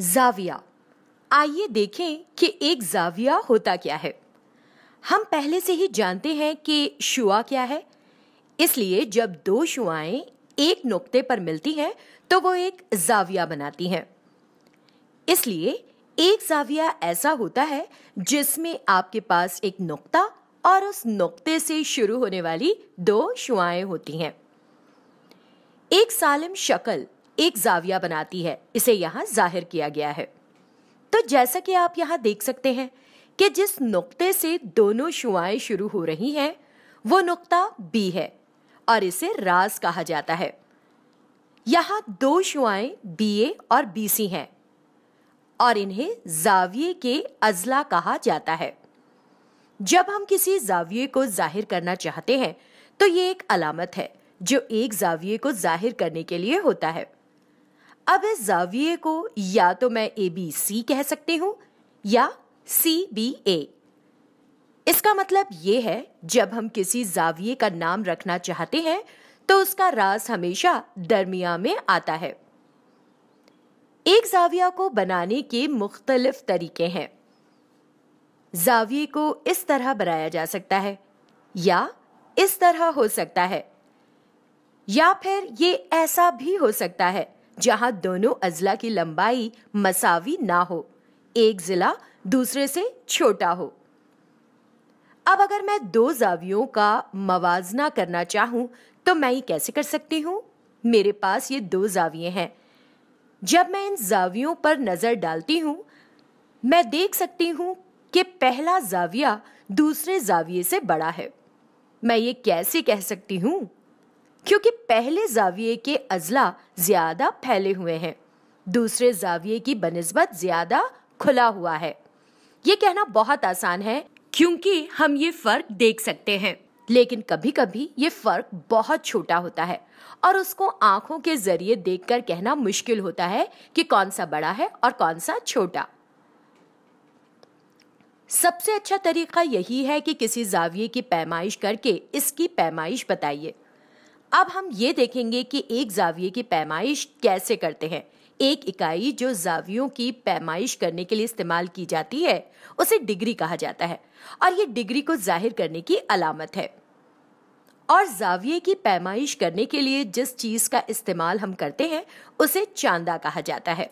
जाविया आइए देखें कि एक जाविया होता क्या है हम पहले से ही जानते हैं कि शुआ क्या है इसलिए जब दो शुआएं एक नुक्ते पर मिलती हैं तो वो एक जाविया बनाती हैं इसलिए एक जाविया ऐसा होता है जिसमें आपके पास एक नुक्ता और उस नुक्ते से शुरू होने वाली दो शुआएं होती हैं एक सालिम शक्ल एक जाविया बनाती है इसे यहाँ जाहिर किया गया है तो जैसा कि आप यहाँ देख सकते हैं कि जिस नुक्ते से दोनों शुआएं शुरू हो रही हैं वो नुक्ता बी है और इसे रास कहा जाता है यहाँ दो शुआएं बी ए और बी सी हैं और इन्हें जाविये के अजला कहा जाता है जब हम किसी जाविये को जाहिर करना चाहते हैं तो ये एक अलामत है जो एक जाविये को जाहिर करने के लिए होता है अब इस जाविये को या तो मैं ए बी सी कह सकती हूं या सी बी ए इसका मतलब ये है जब हम किसी जाविये का नाम रखना चाहते हैं तो उसका राज हमेशा दरमिया में आता है एक जाविया को बनाने के मुख्तलिफ तरीके हैं जाविये को इस तरह बनाया जा सकता है या इस तरह हो सकता है या फिर ये ऐसा भी हो सकता है जहां दोनों अजला की लंबाई मसावी ना हो एक ज़िला दूसरे से छोटा हो अब अगर मैं दो जावियों का मवाजना करना चाहूं तो मैं ये कैसे कर सकती हूँ मेरे पास ये दो जाविये हैं जब मैं इन जावियों पर नज़र डालती हूं मैं देख सकती हूं कि पहला जाविया दूसरे जाविये से बड़ा है मैं ये कैसे कह सकती हूं क्योंकि पहले जाविये के अजला ज़्यादा फैले हुए हैं दूसरे जाविये की बनस्बत ज़्यादा खुला हुआ है ये कहना बहुत आसान है क्योंकि हम ये फ़र्क देख सकते हैं लेकिन कभी कभी ये फ़र्क बहुत छोटा होता है और उसको आंखों के ज़रिए देखकर कहना मुश्किल होता है कि कौन सा बड़ा है और कौन सा छोटा सबसे अच्छा तरीका यही है कि किसी जाविये की पैमाइश करके इसकी पैमाइश बताइए अब हम ये देखेंगे कि एक जाविये की पैमाइश कैसे करते हैं एक इकाई जो जावियों की पैमाइश करने के लिए इस्तेमाल की जाती है उसे डिग्री कहा जाता है और ये डिग्री को जाहिर करने की अलामत है और जाविये की पैमाइश करने के लिए जिस चीज का इस्तेमाल हम करते हैं उसे चांदा कहा जाता है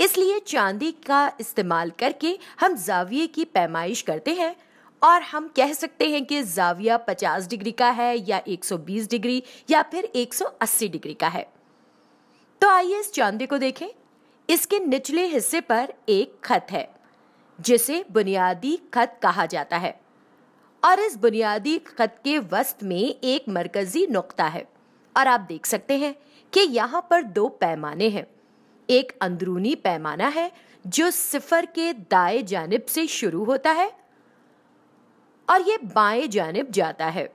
इसलिए चांदी का इस्तेमाल करके हम जाविये की पैमाइश करते हैं और हम कह सकते हैं कि जाविया 50 डिग्री का है या 120 डिग्री या फिर 180 डिग्री का है तो आइए इस चांदी को देखें इसके निचले हिस्से पर एक खत है जिसे बुनियादी खत कहा जाता है और इस बुनियादी खत के वस्त में एक मरकजी नुकता है और आप देख सकते हैं कि यहाँ पर दो पैमाने हैं एक अंदरूनी पैमाना है जो सिफर के दाएं जानब से शुरू होता है और ये बाएं जानब जाता है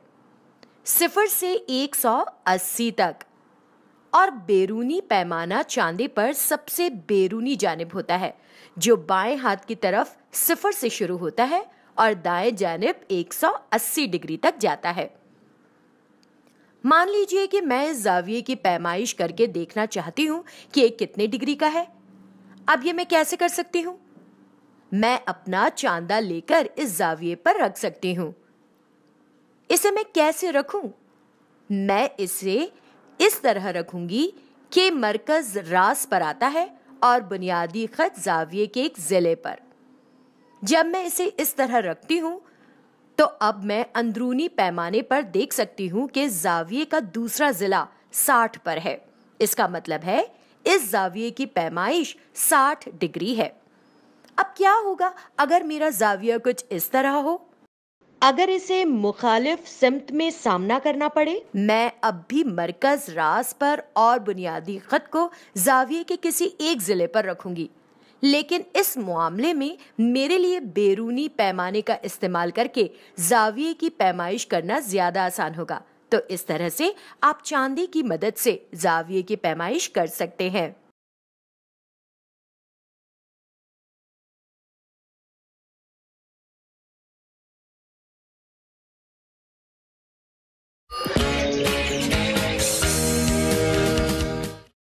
सिफर से 180 तक और बैरूनी पैमाना चांदे पर सबसे बैरूनी जानब होता है जो बाएं हाथ की तरफ सिफर से शुरू होता है और दाएं जानब 180 डिग्री तक जाता है मान लीजिए कि मैं इस जाविये की पैमाइश करके देखना चाहती हूं कि ये कितने डिग्री का है अब ये मैं कैसे कर सकती हूँ मैं अपना चांदा लेकर इस जाविये पर रख सकती हूँ इसे मैं कैसे रखूं? मैं इसे इस तरह रखूंगी कि मरकज रास पर आता है और बुनियादी खत जाविये के एक ज़िले पर जब मैं इसे इस तरह रखती हूँ तो अब मैं अंदरूनी पैमाने पर देख सकती हूँ कि जाविये का दूसरा ज़िला साठ पर है इसका मतलब है इस जाविये की पैमाइश साठ डिग्री है अब क्या होगा अगर मेरा जाविया कुछ इस तरह हो अगर इसे मुखालिफ सिमत में सामना करना पड़े मैं अब भी मरकज रास पर और बुनियादी खत को जाविये के किसी एक ज़िले पर रखूंगी लेकिन इस मामले में मेरे लिए बैरूनी पैमाने का इस्तेमाल करके जाविये की पैमाइश करना ज़्यादा आसान होगा तो इस तरह से आप चांदी की मदद से जाविये की पैमाइश कर सकते हैं